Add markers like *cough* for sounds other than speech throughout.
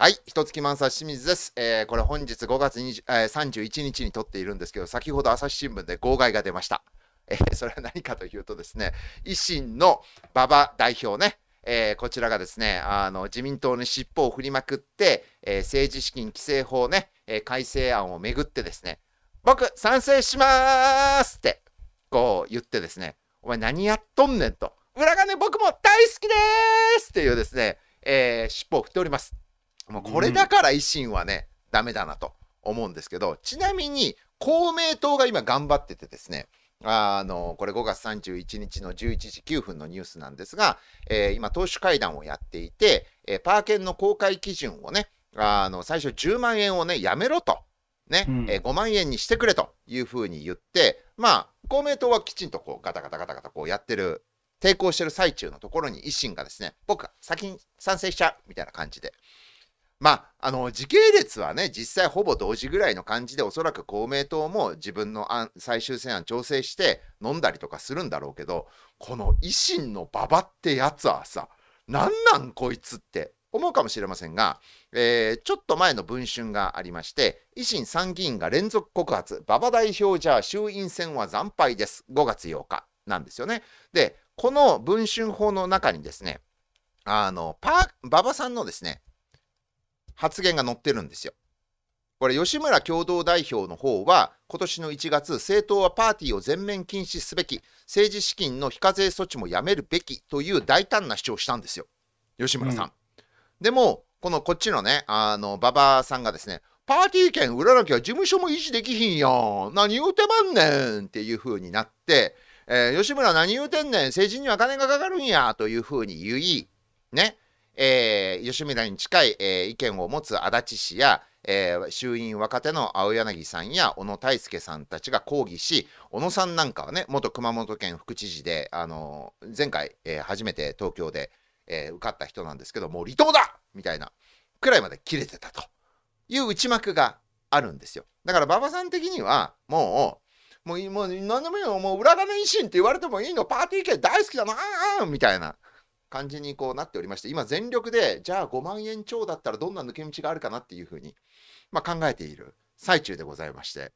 はい、一月満載清水です。えー、これ本日5月20、えー、31日に撮っているんですけど、先ほど朝日新聞で号外が出ました。えー、それは何かというとですね、維新の馬場代表ね、えー、こちらがですねあの自民党に尻尾を振りまくって、えー、政治資金規正法ね、えー、改正案をめぐってですね僕賛成しますってこう言ってですねお前何やっとんねんと裏金僕も大好きですっていうですね、えー、尻尾を振っておりますまあ、これだから維新はね、だめダメだなと思うんですけど、ちなみに公明党が今頑張っててですね、あのこれ5月31日の11時9分のニュースなんですが、えー、今、党首会談をやっていて、えー、パー券の公開基準をね、あの最初10万円をね、やめろと、ね、うん、えー、5万円にしてくれというふうに言って、まあ、公明党はきちんとこうガタガタガタガタこうやってる、抵抗してる最中のところに維新がですね、僕、先に賛成しちゃうみたいな感じで。まあ、あの時系列はね、実際ほぼ同時ぐらいの感じで、おそらく公明党も自分の案最終選案調整して飲んだりとかするんだろうけど、この維新の馬場ってやつはさ、なんなんこいつって思うかもしれませんが、えー、ちょっと前の文春がありまして、維新参議院が連続告発、馬場代表じゃ衆院選は惨敗です、5月8日なんですよね。で、この文春法の中にですね、あの、パ馬場さんのですね、発言が載ってるんですよ。これ、吉村共同代表の方は、今年の1月、政党はパーティーを全面禁止すべき、政治資金の非課税措置もやめるべきという大胆な主張をしたんですよ、吉村さん。うん、でも、このこっちのね、あの馬場さんがですね、パーティー券売らなきゃ事務所も維持できひんやん、何言うてまんねんっていう風になって、えー、吉村何言うてんねん、政治には金がかかるんやという風に言い、ね、えー、吉村に近い、えー、意見を持つ足立氏や、えー、衆院若手の青柳さんや小野泰輔さんたちが抗議し小野さんなんかはね元熊本県副知事で、あのー、前回、えー、初めて東京で、えー、受かった人なんですけどもう離島だみたいなくらいまで切れてたという内幕があるんですよだから馬場さん的にはもうもうもう何でもいいよもう裏金維新って言われてもいいのパーティー系大好きだなみたいな感じにこうなっておりまして、今全力で、じゃあ5万円超だったらどんな抜け道があるかなっていうふうに、まあ、考えている最中でございまして、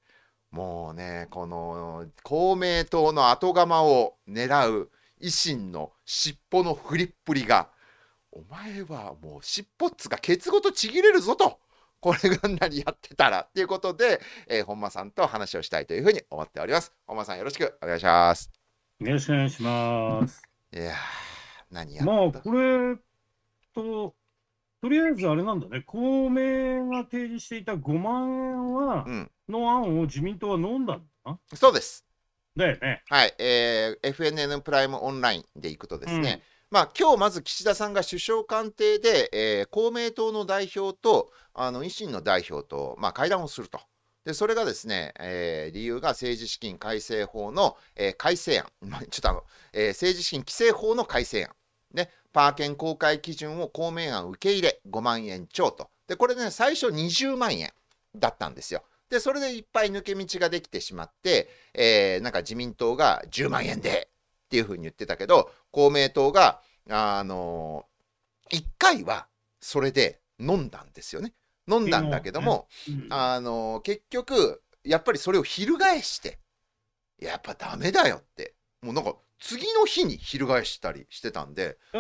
もうね、この公明党の後釜を狙う維新の尻尾のフリップりが、お前はもう尻尾っつがケツごとちぎれるぞと。これが何やってたらっていうことで、えー、本間さんと話をしたいというふうに思っております。本間さんよろしくお願いします。よろしくお願いします。いや何やったまあ、これと、とりあえずあれなんだね、公明が提示していた5万円は、うん、の案を自民党は飲んだんだそうです。だよね。はい、えー、FNN プライムオンラインでいくとですね、うん、まあ今日まず岸田さんが首相官邸で、えー、公明党の代表とあの維新の代表と、まあ、会談をすると。でそれがですね、えー、理由が政治資金改正法の、えー、改正案、*laughs* ちょっとあの、えー、政治資金規正法の改正案。ね、パーケン公開基準を公明案受け入れ5万円超と。で、これね、最初20万円だったんですよ。で、それでいっぱい抜け道ができてしまって、えー、なんか自民党が10万円でっていうふうに言ってたけど、公明党が、あのー、1回はそれで飲んだんですよね。飲んだんだけども、あのー、結局、やっぱりそれを翻して、やっぱダメだよって、もうなんか次の日に翻したりしてたんでう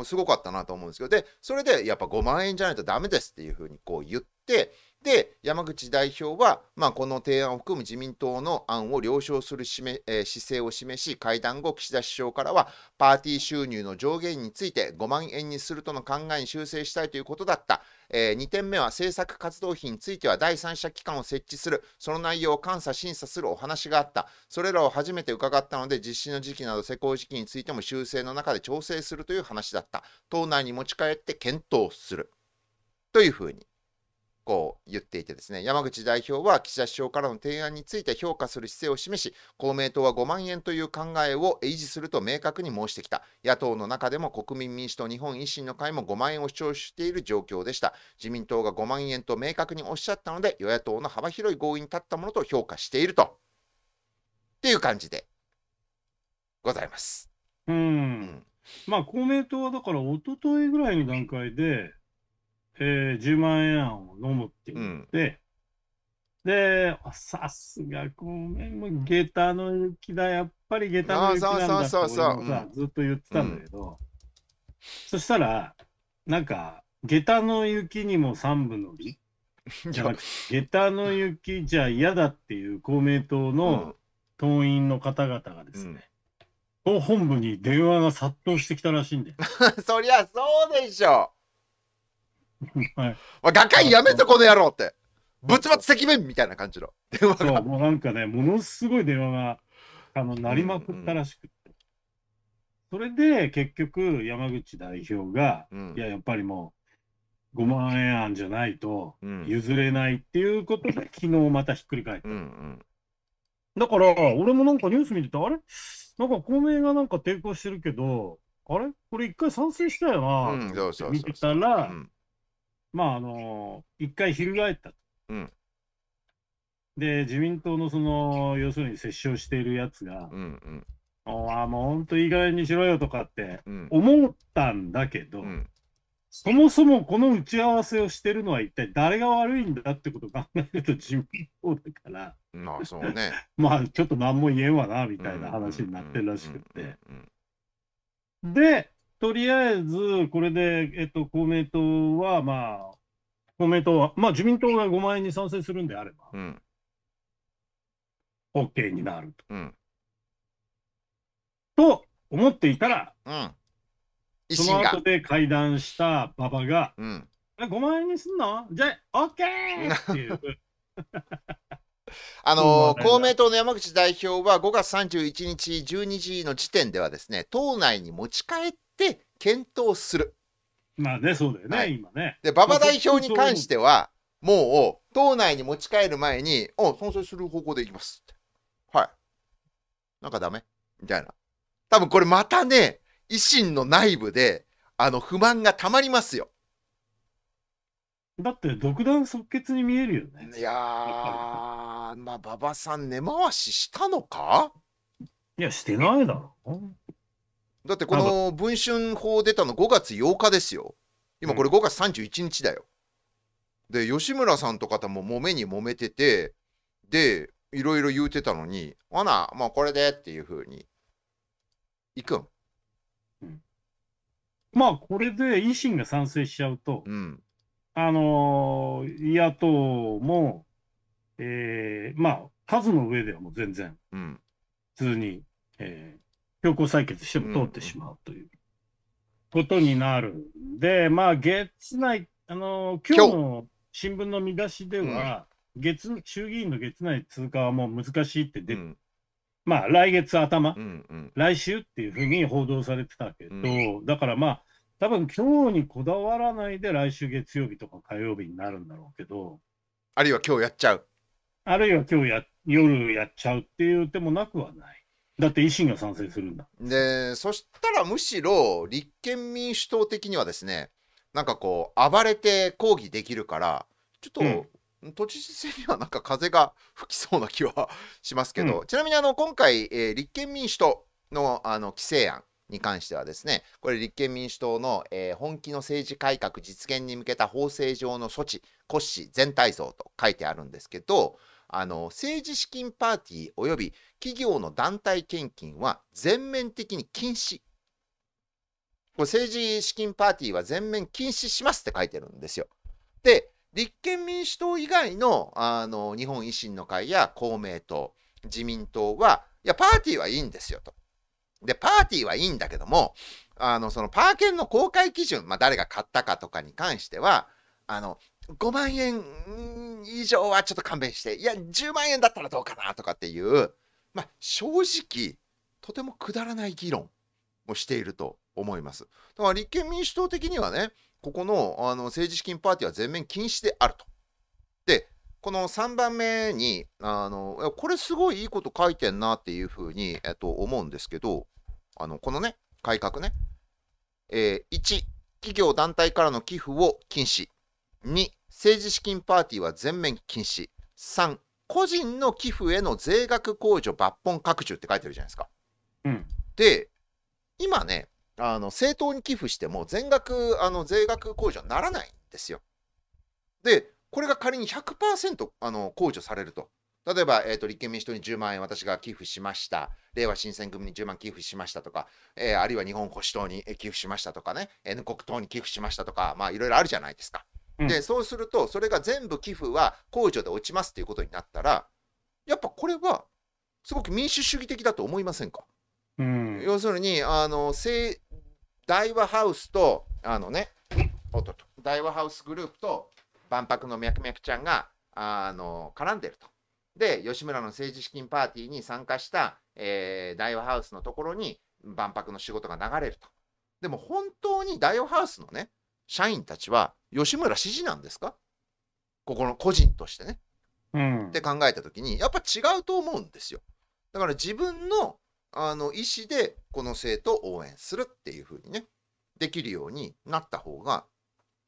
ん、すごかったなと思うんですけどでそれでやっぱ5万円じゃないとダメですっていうふうにこう言ってで山口代表は、まあ、この提案を含む自民党の案を了承するえー、姿勢を示し会談後岸田首相からはパーティー収入の上限について5万円にするとの考えに修正したいということだった、えー、2点目は政策活動費については第三者機関を設置するその内容を監査審査するお話があったそれらを初めて伺ったので実施の時期など施工時期についても修正の中で調整するという話だった党内に持ち帰って検討するというふうにこう言っていてですね、山口代表は岸田首相からの提案について評価する姿勢を示し、公明党は5万円という考えを維持すると明確に申してきた。野党の中でも国民民主党、日本維新の会も5万円を主張している状況でした。自民党が5万円と明確におっしゃったので、与野党の幅広い合意に立ったものと評価していると。っていう感じでございます。うん、うん、まあ公明党はだから一昨日ぐらいの段階で、えー、10万円案を飲むって言って、うん、で、さすが、ごめん、もう下駄の雪だ、やっぱり下駄の雪なんだってさ、ずっと言ってたんだけど、うん、そしたら、なんか、下駄の雪にも三分の美じゃ下駄の雪じゃ嫌だっていう公明党の党員の方々がですね、うん、本部に電話が殺到してきたらしいんで。*laughs* そりゃそうでしょ *laughs* はい。まあ、画界やめて、この野郎って。仏罰赤面みたいな感じの電話が。そう、もうなんかね、ものすごい電話が、あの、なりまくったらしくて。うんうん、それで、結局、山口代表が、うん、いや、やっぱりもう、5万円案じゃないと譲れないっていうことで、うん、昨日またひっくり返った。うんうんだから、俺もなんかニュース見てたあれなんか公明がなんか抵抗してるけど、あれこれ一回賛成したよな。うん、そうそう見てたら、うん、まあ、あの、一回翻ったうん。で、自民党のその、要するに接触しているやつが、うんうん、ああ、もう本当いい加減にしろよとかって思ったんだけど、うん、そもそもこの打ち合わせをしてるのは一体誰が悪いんだってことを考えると自民党だから、まあそうね。*laughs* まあちょっと何も言えんわな、みたいな話になってるらしくて。で、とりあえず、これで、えっと、公明党は、まあ、公明党は、まあ、自民党が5万円に賛成するんであれば、うん、OK になると。うん、と思っていたら、うん、その後で会談した馬場が、うん、5万円にすんのじゃあ、OK! っていう。*laughs* あのー、公明党の山口代表は5月31日12時の時点ではですね、党内に持ち帰っって検討する。まあね、そうだよね、はい、今ね。で、馬場代表に関しては、もう、党内に持ち帰る前に、おう、賛する方向でいきますって。はい。なんかダメみたいな。多分これまたね、維新の内部で、あの、不満がたまりますよ。だって、独断即決に見えるよね。いやー、まあ、馬場さん、根回ししたのかいや、してないだろう。だってこの文春法出たの5月8日ですよ。今これ5月31日だよ。うん、で、吉村さんと方も揉めに揉めてて、で、いろいろ言うてたのに、あな、もうこれでっていうふうに、いくん。うん、まあ、これで維新が賛成しちゃうと、うん、あのー、野党も、えー、まあ、数の上ではもう全然、うん、普通に、えー、強行採決しても通ってしまうということになるんで、まあ、月内、あの今日の新聞の見出しでは、月衆議院の月内通過はもう難しいって出、うん、まあ、来月頭、うんうん、来週っていうふうに報道されてたけど、うん、だからまあ、多分今日にこだわらないで来週月曜日とか火曜日になるんだろうけど。あるいは今日やっちゃう。あるいは今日や夜やっちゃうっていう手もなくはない。だって維新が賛成するんだ。で、そしたらむしろ立憲民主党的にはですね、なんかこう、暴れて抗議できるから、ちょっと、うん都知事選にはなんか風が吹きそうな気はしますけど、うん、ちなみにあの今回、えー、立憲民主党のあの規制案に関してはですねこれ立憲民主党の、えー、本気の政治改革実現に向けた法制上の措置骨子全体像と書いてあるんですけど、あの政治資金パーティーおよび企業の団体献金は全面的に禁止。これ政治資金パーティーは全面禁止しますって書いてるんですよ。で、立憲民主党以外のあの日本維新の会や公明党、自民党は、いや、パーティーはいいんですよと。で、パーティーはいいんだけども、あの、そのパー券の公開基準、まあ、誰が買ったかとかに関しては、あの、5万円以上はちょっと勘弁して、いや、10万円だったらどうかなとかっていう、まあ、正直、とてもくだらない議論をしていると思います。だから立憲民主党的にはね、ここのあの政治資金パーティーは全面禁止であると。で、この3番目に、あのこれすごいいいこと書いてんなっていうふうに、えっと、思うんですけど、あのこのね、改革ね、えー、1、企業団体からの寄付を禁止。2、政治資金パーティーは全面禁止。3、個人の寄付への税額控除抜本拡充って書いてるじゃないですか。うん、で、今ね、あの政党に寄付しても全額あの税額控除ならないんですよ。で、これが仮に100%あの控除されると。例えば、えーと、立憲民主党に10万円私が寄付しました、れいわ新選組に10万寄付しましたとか、えー、あるいは日本保守党に寄付しましたとかね、N 国党に寄付しましたとか、まあいろいろあるじゃないですか。で、そうすると、それが全部寄付は控除で落ちますということになったら、やっぱこれは、すごく民主主義的だと思いませんか、うん、要するに、あの、大和ハウスと、あのね、おっとと、大和ハウスグループと、万博のミャクミャクちゃんが、あの、絡んでると。で、吉村の政治資金パーティーに参加した、えー、大和ハウスのところに、万博の仕事が流れると。でも本当に大和ハウスのね、社員たちは吉村支持なんですかここの個人としてね。うん、って考えた時にやっぱ違うと思うんですよ。だから自分のあの意思でこの生徒を応援するっていうふうにねできるようになった方が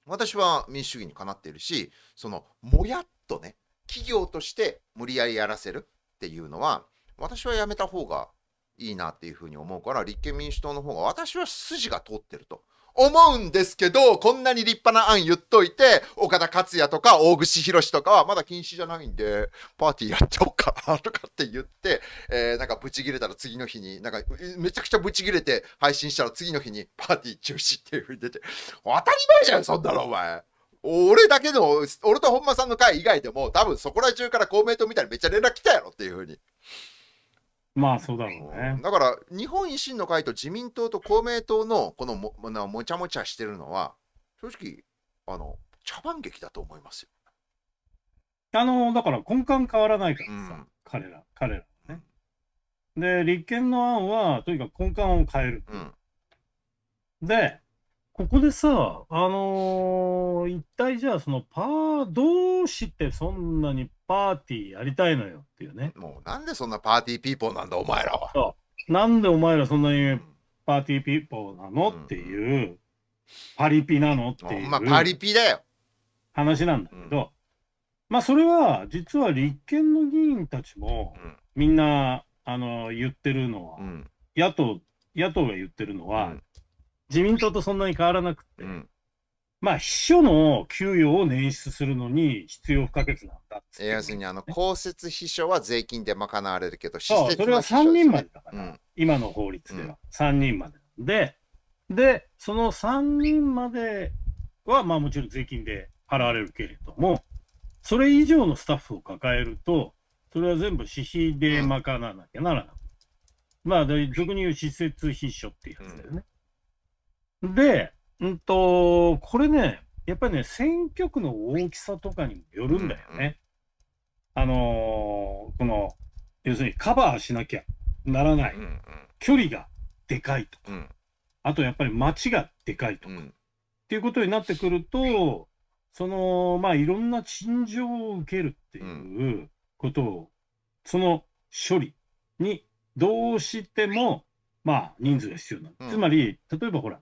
私は民主主義にかなっているしそのもやっとね企業として無理やりやらせるっていうのは私はやめた方がいいなっていうふうに思うから立憲民主党の方が私は筋が通ってると思うんですけど、こんなに立派な案言っといて、岡田克也とか大串博とかはまだ禁止じゃないんで、パーティーやっちゃおうかなとかって言って、えー、なんかブチ切れたら次の日に、なんかめちゃくちゃブチ切れて配信したら次の日にパーティー中止っていうふうに出て、当たり前じゃん、そんなのお前。俺だけの、俺と本間さんの会以外でも、多分そこら中から公明党みたいにめっちゃ連絡来たやろっていうふうに。まあそうだろうね。だから日本維新の会と自民党と公明党のこのももちゃもちゃしてるのは正直あの茶番劇だと思いますよ。あのだから根幹変わらないからさ、うん、彼ら彼らね。で立憲の案はとにかく根幹を変える。うん、でここでさあのー、一体じゃあそのパーどうしてそんなにパーティーやりたいのよっていうね。もうなんでそんなパーティーピーポーなんだお前らは。そうなんでお前らそんなにパーティーピーポーなの、っていう、パリピなのっていう。まあパリピだよ。話なんだけど、うん、まあそれは実は立憲の議員たちも、みんなあの言ってるのは、うん、野党野党が言ってるのは、自民党とそんなに変わらなくて、まあ、秘書の給与を捻出するのに必要不可欠なんだっね、要するに、あの、公設秘書は税金で賄われるけど、私ね、それは3人までだから、うん、今の法律では、3人まで。で、で、その3人までは、まあもちろん税金で払われるけれども、それ以上のスタッフを抱えると、それは全部私費で賄わなきゃならない。うん、まあ、俗に言う施設秘書っていうやつだよね。で、うんと、これね、やっぱりね、選挙区の大きさとかにもよるんだよね。うんあのー、この、要するにカバーしなきゃならない、距離がでかいとか、うん、あとやっぱり街がでかいとか、うん、っていうことになってくると、その、まあ、いろんな陳情を受けるっていうことを、その処理にどうしても、まあ、人数が必要なの、うん、つまり、例えばほら、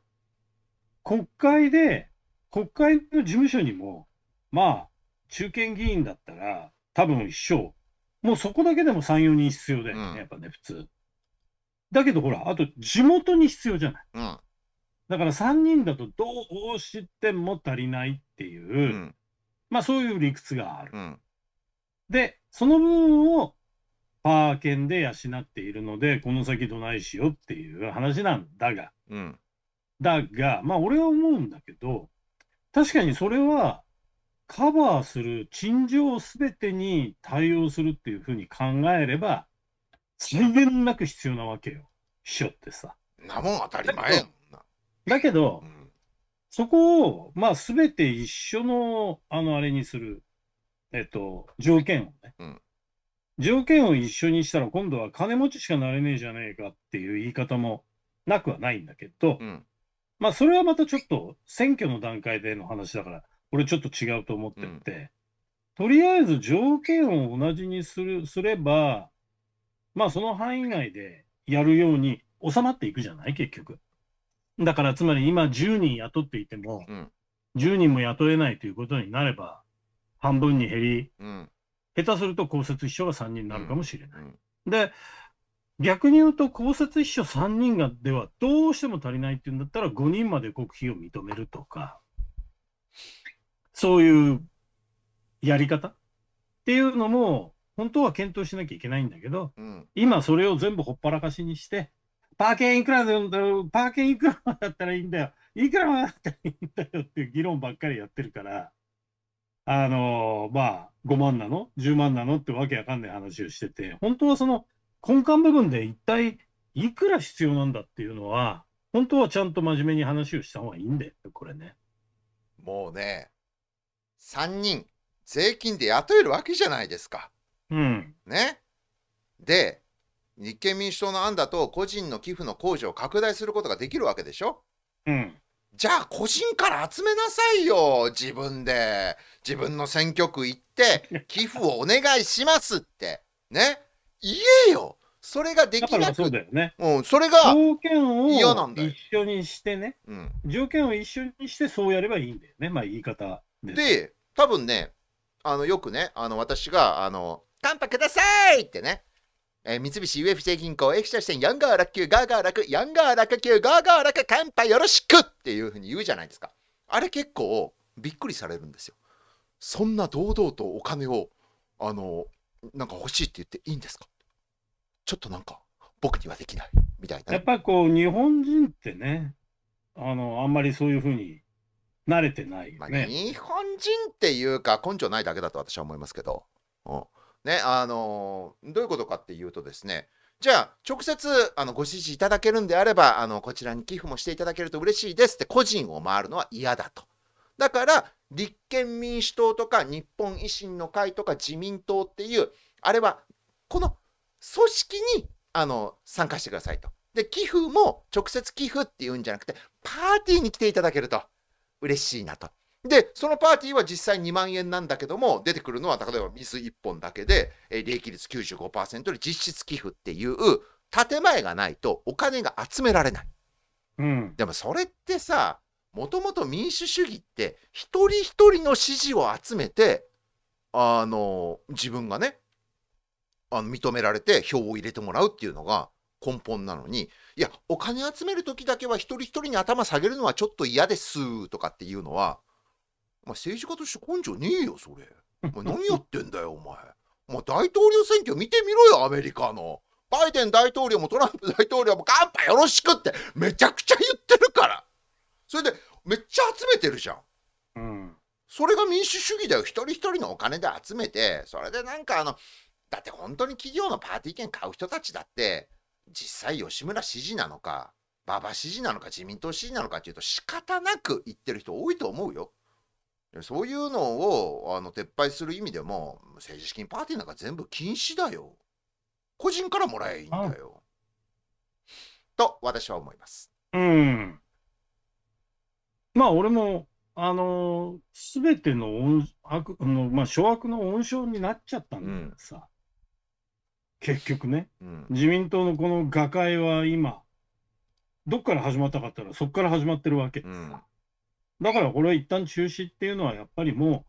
国会で、国会の事務所にも、まあ、中堅議員だったら、多分一生、もうそこだけでも3、4人必要だよね、うん、やっぱね、普通。だけどほら、あと地元に必要じゃない。うん、だから3人だとどうしても足りないっていう、うん、まあそういう理屈がある。で、その部分をパー券で養っているので、この先どないしようっていう話なんだが、うん、だが、まあ俺は思うんだけど、確かにそれはカバーする陳情すべてに対応するっていうふうに考えれば、全限なく必要なわけよ、秘書ってさ。なもん当たり前やもんな。だけど、そこを、まあ全て一緒の、あのあれにする、えっと、条件をね。うん条件を一緒にしたら今度は金持ちしかなれねえじゃねえかっていう言い方もなくはないんだけど、うん、まあ、それはまたちょっと選挙の段階での話だから、俺ちょっと違うと思ってて、うん、とりあえず条件を同じにするすれば、まあ、その範囲内でやるように収まっていくじゃない、結局。だから、つまり今10人雇っていても、うん、10人も雇えないということになれば、半分に減り、うん、下手すると公設秘書が3人になるかもしれない。で、逆に言うと、公設秘書3人がではどうしても足りないっていうんだったら、5人まで国費を認めるとか、そういうやり方っていうのも、本当は検討しなきゃいけないんだけど、うん、今それを全部ほっぱらかしにして、パーケンいくらで、パーケンいくらだったらいいんだよ、いくらだったらいいんだよっていう議論ばっかりやってるから、あのー、まあ、5万なの ?10 万なのってわけわかんない話をしてて、本当はその、根幹部分で一体いくら必要なんだっていうのは、本当はちゃんと真面目に話をした方がいいんだよ、これね。もうね、3人、税金で雇えるわけじゃないですか。うん。ね。で、日憲民主党の案だと、個人の寄付の控除を拡大することができるわけでしょ。うん。じゃあ個人から集めなさいよ自分で自分の選挙区行って寄付をお願いしますってね言えよそれができなくだからそうだよね。うん、それが条件を一緒にしてね、うん、条件を一緒にしてそうやればいいんだよね、まあ言い方で。で、多分ね、あのよくね、あの私が、あの、カンパくださいってね、えー、三菱 UFJ 銀行、駅舎支店、ヤンガー楽球、ガーガーク、ヤンガーク級、ガーガー楽、カンパよろしくっていうふうに言うじゃないですか。あれ結構びっくりされるんですよ。そんな堂々とお金を、あの、なんか欲しいって言っていいんですかちょっとなんか、僕にはできないみたいな、ね、やっぱりこう、日本人ってね、あの、あんまりそういうふうに慣れてない、ね、まあ、日本人っていうか、根性ないだけだと私は思いますけど、うん、ね、あのー、どういうことかっていうとですね、じゃあ、直接あのご支持いただけるんであればあの、こちらに寄付もしていただけると嬉しいですって、個人を回るのは嫌だと。だから、立憲民主党とか日本維新の会とか自民党っていう、あれは、この組織にあの参加してくださいと。で、寄付も直接寄付っていうんじゃなくて、パーティーに来ていただけると嬉しいなと。で、そのパーティーは実際2万円なんだけども、出てくるのは、例えば水1本だけで、え利益率95%で実質寄付っていう、建前がないとお金が集められない。うん、でもそれってさ、もともと民主主義って、一人一人の支持を集めて、あの、自分がね、あの認められて票を入れてもらうっていうのが根本なのにいやお金集める時だけは一人一人に頭下げるのはちょっと嫌ですとかっていうのは、まあ、政治家として根性ねえよそれ。お前何やってんだよお前。もう大統領選挙見てみろよアメリカの。バイデン大統領もトランプ大統領もガンパよろしくってめちゃくちゃ言ってるからそれでめっちゃ集めてるじゃん。うん、それが民主主義だよ一人一人のお金で集めてそれでなんかあのだって本当に企業のパーティー券買う人たちだって、実際吉村支持なのか、馬場支持なのか、自民党支持なのかっていうと仕方なく言ってる人多いと思うよ。そういうのをあの撤廃する意味でも、政治資金パーティーなんか全部禁止だよ。個人からもらえばいいんだよ。と、私は思います。うん。まあ、俺も、あのす、べての悪、あのまあ、諸悪の温床になっちゃったんだけどさ。うん結局ね、うん、自民党のこの瓦解は今、どっから始まったかったら、そこから始まってるわけ、うん、だからこれは一旦中止っていうのは、やっぱりも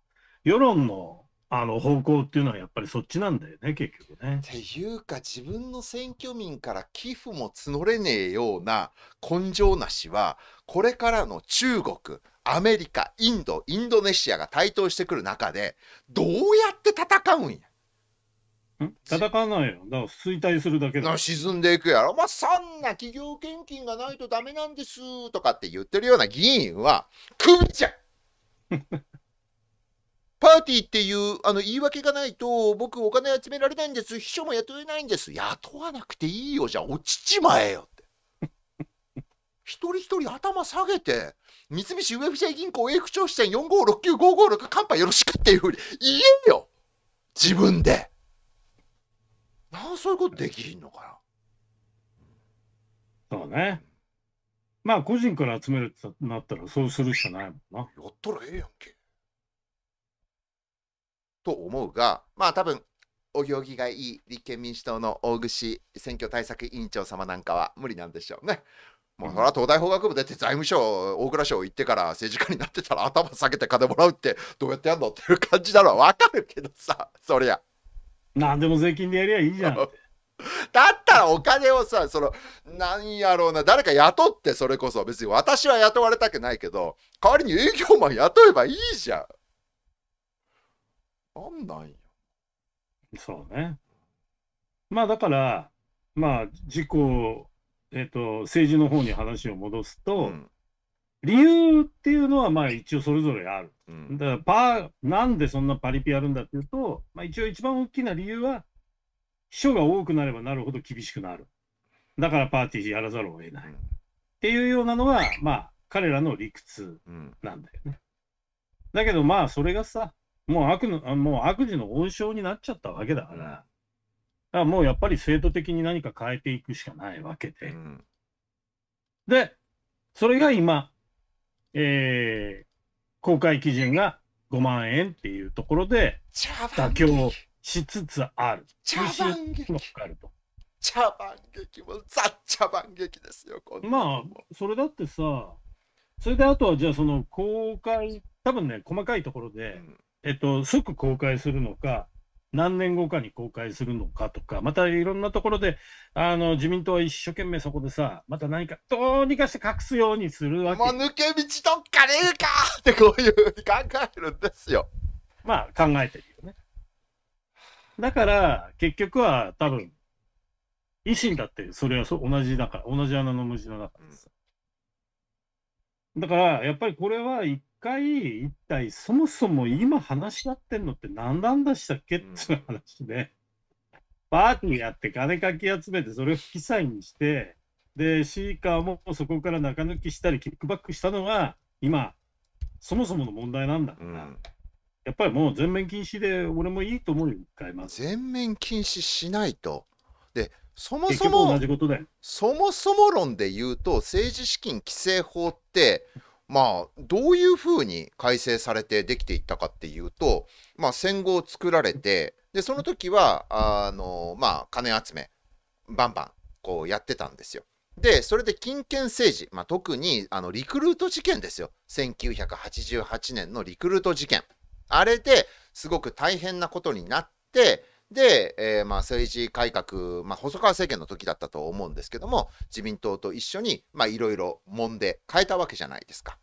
う、世論のあの方向っていうのはやっぱりそっちなんだよね、結局ね。っていうか、自分の選挙民から寄付も募れねえような根性なしは、これからの中国、アメリカ、インド、インドネシアが台頭してくる中で、どうやって戦うんや。叩かないよ。だから衰退するだけだ。沈んでいくやろ。まあ、そんな企業献金がないとダメなんですとかって言ってるような議員は、クビじゃん *laughs* パーティーっていうあの言い訳がないと、僕お金集められないんです。秘書も雇えないんです。雇わなくていいよ。じゃあ落ちちまえよって。*laughs* 一人一人頭下げて、三菱 UFJ 銀行 A 区長支店4 5 6 9 5 5 6カンパよろしくっていうふうに言えよ自分で。なんそういうことできひんのかな。そうね。まあ個人から集めるってなったらそうするしかないもんな。やったらええやんけ。と思うが、まあ多分お行儀がいい立憲民主党の大串選挙対策委員長様なんかは無理なんでしょうね。もうそれは東大法学部出て財務省大蔵省行ってから政治家になってたら頭下げて金もらうってどうやってやんのっていう感じなのはわかるけどさそりゃ。何でも税金でやりゃいいじゃん *laughs* だったらお金をさ、その、なんやろうな、誰か雇って、それこそ。別に私は雇われたくないけど、代わりに営業マン雇えばいいじゃん。あんないよ。そうね。まあだから、まあ、事故、えっ、と、政治の方に話を戻すと、うん理由っていうのはまあ一応それぞれある。うん、だからパーなんでそんなパリピやるんだっていうと、まあ、一応一番大きな理由は、秘書が多くなればなるほど厳しくなる。だからパーティーやらざるを得ない。うん、っていうようなのは、まあ彼らの理屈なんだよね。だけどまあそれがさ、もう悪のもう悪事の温床になっちゃったわけだから、だからもうやっぱり制度的に何か変えていくしかないわけで。うん、で、それが今、えー、公開基準が5万円っていうところで妥協しつつある。茶番劇もかかると。茶番劇もザ・茶番劇ですよ、まあ、それだってさ、それであとはじゃあその公開、多分ね、細かいところで、うん、えっと、即公開するのか、何年後かに公開するのかとか、またいろんなところで、あの、自民党は一生懸命そこでさ、また何か、どうにかして隠すようにするわけ。もう抜け道どっかねえか *laughs* ってこういうふうに考えるんですよ。まあ、考えてるよね。だから、結局は多分、維新だって、それはそ同じだから、同じ穴の無地の中です。だから、やっぱりこれは一回、一体そもそも今話し合ってんのって何なんだしたっけっていう話で、パーティーやって金かき集めて、それを不記載にして、で、シーカーもそこから中抜きしたり、キックバックしたのが、今、そもそもの問題なんだから、うん、やっぱりもう全面禁止で、俺もいいと思うよ、ま全面禁止しないと。で、そもそも、そもそも論で言うと、政治資金規正法って、まあ、どういうふうに改正されてできていったかっていうと、まあ、戦後作られて、で、その時は、あの、まあ、金集め、バンバン、こうやってたんですよ。で、それで金権政治、まあ、特にあのリクルート事件ですよ。1988年のリクルート事件。あれですごく大変なことになって、で、えー、まあ政治改革、まあ、細川政権の時だったと思うんですけども、自民党と一緒にいろいろ揉んで変えたわけじゃないですか。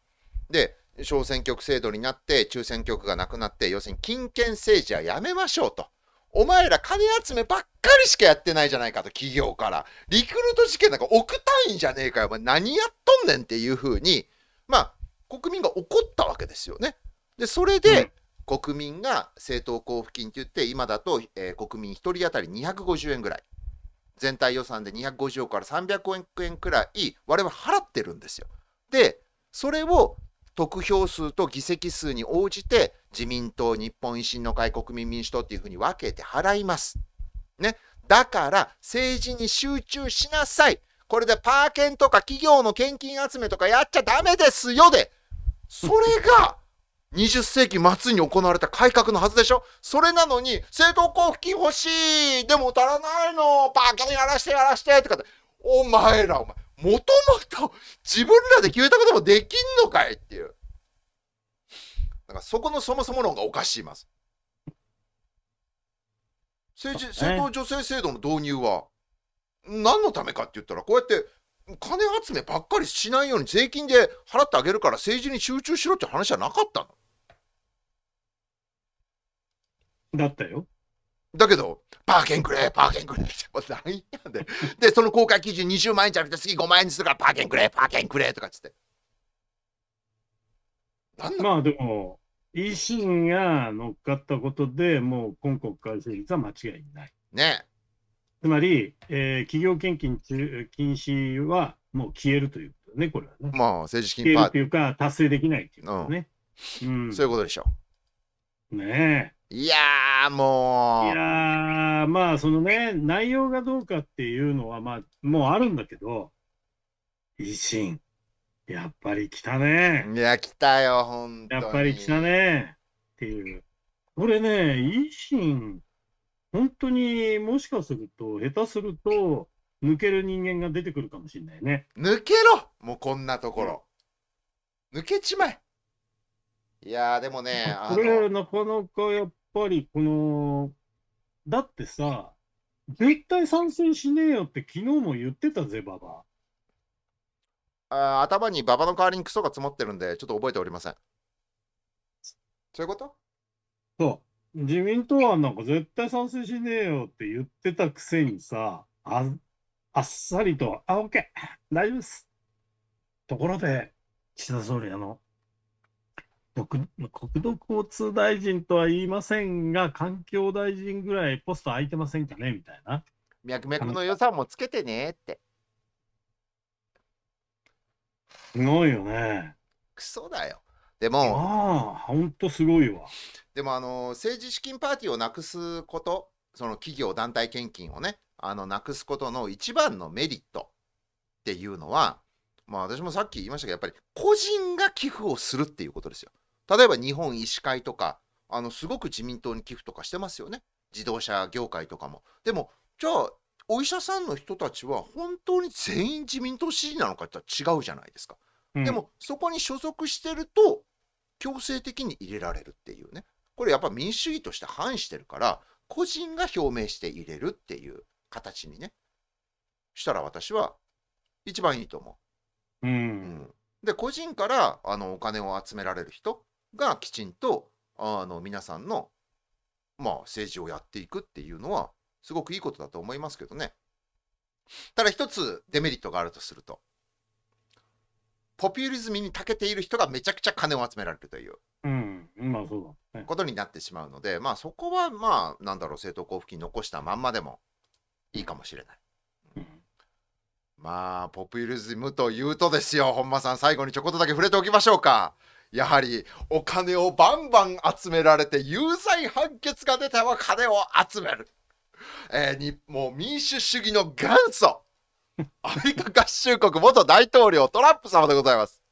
で、小選挙区制度になって、中選挙区がなくなって、要するに金権政治はやめましょうと。お前ら金集めばっかりしかやってないじゃないかと、企業から。リクルート事件なんか億単位じゃねえかよ、お前何やっとんねんっていうふうに、まあ、国民が怒ったわけですよね。で、それで、国民が政党交付金って言って、今だと、えー、国民1人当たり250円ぐらい、全体予算で250億から300億円くらい、我々払ってるんですよ。で、それを得票数と議席数に応じて、自民党、日本維新の会、国民民主党っていうふうに分けて払います。ね、だから政治に集中しなさい。これでパーケンとか企業の献金集めとかやっちゃダメですよで、それが20世紀末に行われた改革のはずでしょそれなのに、政党交付金欲しいでも足らないのバカにやらしてやらしてとかって、お前らお前、もともと自分らで決めたこともできんのかいっていう。だからそこのそもそも論がおかしいます。政治、政党女性制度の導入は、何のためかって言ったら、こうやって金集めばっかりしないように税金で払ってあげるから政治に集中しろって話じゃなかったの。だったよ。だけど、パーケンくれ、パーケンくれって、何やで。で、その公開基準20万円じゃなくて、次5万円にするから、パーケンくれ、パーケンくれとかっつって。なんまあでも、維新が乗っかったことでもう今国会成立は間違いない。ねつまり、えー、企業献金禁止はもう消えるということね、これはね。まあ、政治資金パー消えるというか、達成できないというね、うん。うん。そういうことでしょう。ねえ。いやもう。いやまあ、そのね、内容がどうかっていうのは、まあ、もうあるんだけど、維新、やっぱり来たね。いや、来たよ、ほんやっぱり来たね。っていう。これね、維新、本当にもしかすると、下手すると、抜ける人間が出てくるかもしれないね。抜けろもうこんなところ。抜けちまえいやでもね、これなかなかやっぱりこの、だってさ、絶対参戦しねえよって昨日も言ってたぜ、馬場。あ頭に馬場の代わりにクソが積もってるんで、ちょっと覚えておりません。そういうことそう。自民党案なんか絶対賛成しねえよって言ってたくせにさ、ああっさりと、あ、OK、大丈夫です。ところで、岸田総理、あの、国土交通大臣とは言いませんが、環境大臣ぐらいポスト空いてませんかねみたいな。脈々の予算もつけてねって。すごいよね。クソだよ。でも、ああ、本当すごいわ。でも、あの政治資金パーティーをなくすこと、その企業、団体献金をね、あのなくすことの一番のメリットっていうのは、まあ、私もさっき言いましたけど、やっぱり個人が寄付をするっていうことですよ。例えば日本医師会とか、あのすごく自民党に寄付とかしてますよね、自動車業界とかも。でも、じゃあ、お医者さんの人たちは本当に全員自民党支持なのかって言ったら違うじゃないですか。うん、でも、そこに所属してると、強制的に入れられるっていうね、これやっぱ民主主義として反してるから、個人が表明して入れるっていう形にね、したら私は一番いいと思う。うん、うん、で個人からあのお金を集められる人がきちんとあの皆さんの、まあ、政治をやっていくっていうのはすごくいいことだと思いますけどね。ただ一つデメリットがあるとするとポピュリズムに長けている人がめちゃくちゃ金を集められるという。うん、まあそうだ、ね、ことになってしまうので、まあそこはまあなんだろう政党交付金残したまんまでもいいかもしれない。うん、まあポピュリズムというとですよ本間さん最後にちょこっとだけ触れておきましょうか。やはりお金をバンバン集められて有罪判決が出ては金を集める、えー、にもう民主主義の元祖 *laughs* アメリカ合衆国元大統領トランプ様でございます、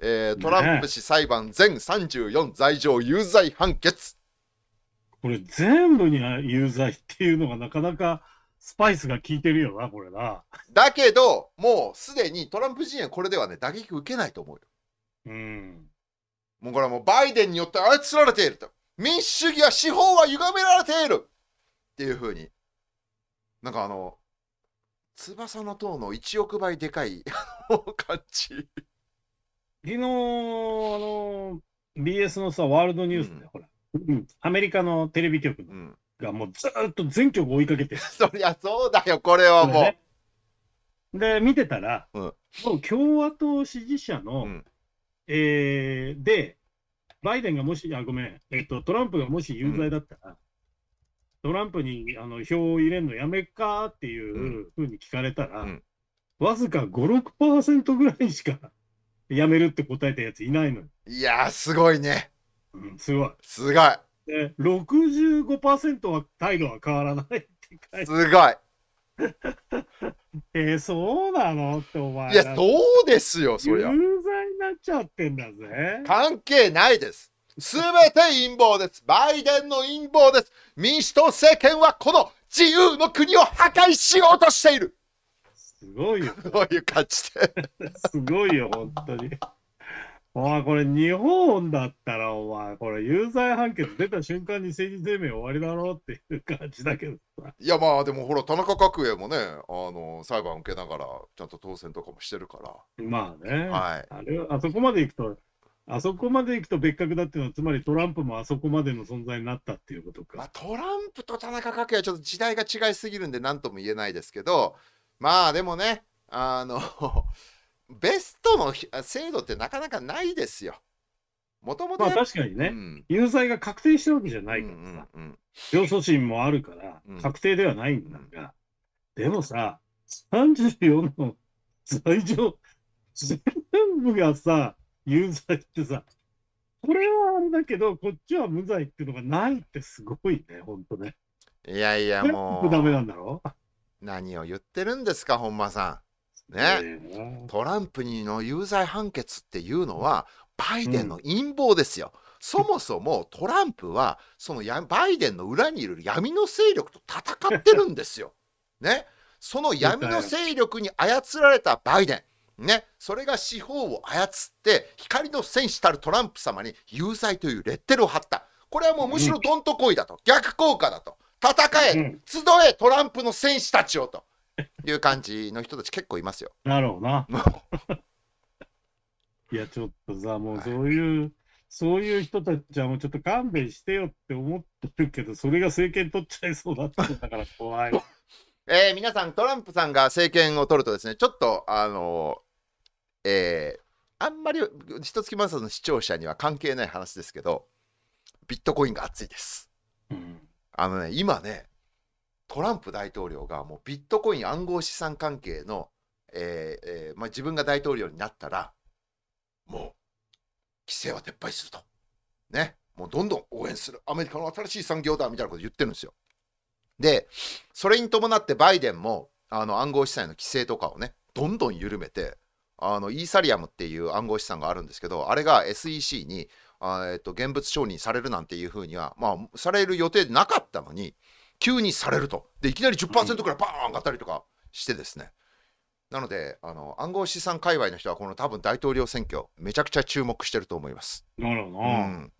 えー、トランプ氏裁判全34罪状有罪判決、ね、これ全部に有罪っていうのがなかなかスパイスが効いてるよなこれなだけどもうすでにトランプ陣営これではね打撃受けないと思うようん、もうこれはもうバイデンによって操られていると。民主主義や司法は歪められているっていうふうに、なんかあの、翼の塔の1億倍でかい感じ。昨日、あの、BS のさ、ワールドニュースで、ほ、ら、うん、アメリカのテレビ局がもうずっと全局追いかけて *laughs* そりゃそうだよ、これはもう。で、見てたら、うん、もう共和党支持者のえー、で、バイデンがもし、あごめん、えっと、トランプがもし有罪だったら、うん、トランプにあの票を入れるのやめかっていうふうに聞かれたら、うん、わずか5、6%ぐらいしかやめるって答えたやついないのいやすごいね。うん、すごい。すごい。で、65%は態度は変わらないって書いてすごい。*laughs* えー、そうなのってお前。いや、そうですよ、そりゃ。有っちゃってんだぜ。関係ないです。すべて陰謀です。バイデンの陰謀です。民主党政権はこの自由の国を破壊しようとしている。すごいよ。こ *laughs* ういう感じで。すごいよ、本当に。お前これ日本だったらお前これ有罪判決出た瞬間に政治生命終わりだろっていう感じだけどいやまあでもほら田中角栄もねあの裁判受けながらちゃんと当選とかもしてるからまあね、はい、あれあそこまでいくとあそこまで行くと別格だっていうのはつまりトランプもあそこまでの存在になったっていうことか、まあ、トランプと田中角栄はちょっと時代が違いすぎるんでなんとも言えないですけどまあでもねあのベストの制度ってなかなかないですよ。もともと。まあ確かにね、うん、有罪が確定したわけじゃないからさ、うんうんうん、上訴審もあるから、確定ではないんだが、うんでもさ、34の罪状、全部がさ、有罪ってさ、これはあれだけど、こっちは無罪っていうのがないってすごいね、ほんとね。いやいや、もう。ダメなんだろ何を言ってるんですか、本間さん。ね、トランプにの有罪判決っていうのはバイデンの陰謀ですよ。うん、そもそもトランプはそのやバイデンの裏にいる闇の勢力と戦ってるんですよ。*laughs* ね、その闇の勢力に操られたバイデン、ね、それが司法を操って光の戦士たるトランプ様に有罪というレッテルを貼った。これはもうむしろどんとこいだと、逆効果だと。戦え、集え、トランプの戦士たちをと。いう感じの人たち結構いますよ。だろうな。*laughs* いや、ちょっとさ、もうそういう、はい、そういう人たちはもうちょっと勘弁してよって思ってるけど、それが政権取っちゃいそうだったんだから怖い。*laughs* えー、皆さん、トランプさんが政権を取るとですね、ちょっと、あのえー、あんまり、ひと月マンサの視聴者には関係ない話ですけど、ビットコインが熱いです。うん、あのね、今ね、トランプ大統領がもうビットコイン暗号資産関係の、えーえー、まあ、自分が大統領になったらもう規制は撤廃すると。ね。もうどんどん応援する。アメリカの新しい産業だみたいなこと言ってるんですよ。で、それに伴ってバイデンもあの暗号資産への規制とかをね、どんどん緩めて、あのイーサリアムっていう暗号資産があるんですけど、あれが SEC にあ、えっと、現物承認されるなんていうふうには、まあ、される予定なかったのに、急にされるとでいきなり10%くらいバーン上がったりとかしてですね、なのであの暗号資産界隈の人はこの多分大統領選挙めちゃくちゃ注目してると思いますなるほどな、うん、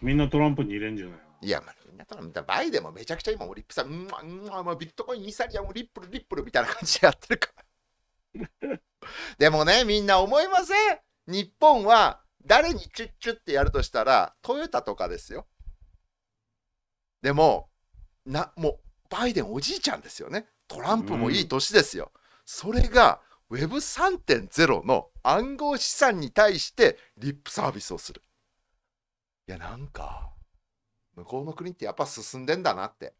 みんなトランプに入れんじゃないいや、まあ、みんなトランプバイデンもめちゃくちゃ今リップさん、うんまあ、うんビットコイン、イサリアム、リップル、リップルみたいな感じでやってるから *laughs* でもね、みんな思いません日本は誰にチュッチュッってやるとしたらトヨタとかですよ。でもなもうバイデンおじいちゃんですよねトランプもいい年ですよ、うん、それが Web3.0 の暗号資産に対してリップサービスをするいやなんか向こうの国ってやっぱ進んでんだなって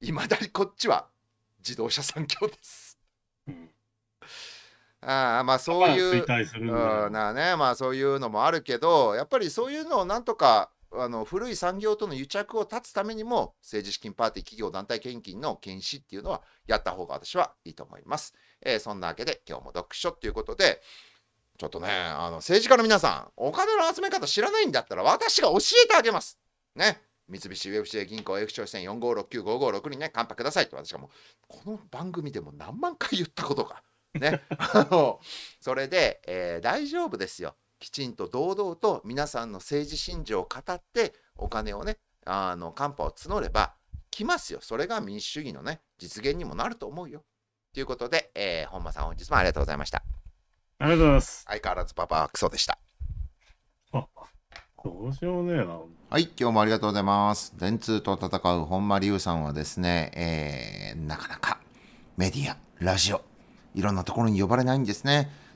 いまだにこっちは自動車産業です、ああまあそういう、まあ、ねまあそういうのもあるけどやっぱりそういうのをなんとかあの古い産業との癒着を断つためにも政治資金パーティー企業団体献金の禁止っていうのはやった方が私はいいと思います。えー、そんなわけで今日も読書ということでちょっとねあの政治家の皆さんお金の集め方知らないんだったら私が教えてあげます。ね。三菱 UFJ 銀行 F 商船45695556にね、乾杯くださいって私がもう、この番組でも何万回言ったことか。ね。*laughs* あの、それで、えー、大丈夫ですよ。きちんと堂々と皆さんの政治信条を語ってお金をねあの寒波を募れば来ますよそれが民主主義のね実現にもなると思うよということで、えー、本間さん本日もありがとうございましたありがとうございます相変わらずパパはクソでしたあどうしようねえなはい今日もありがとうございます電通と戦う本間龍さんはですね、えー、なかなかメディアラジオいろんなところに呼ばれないんですね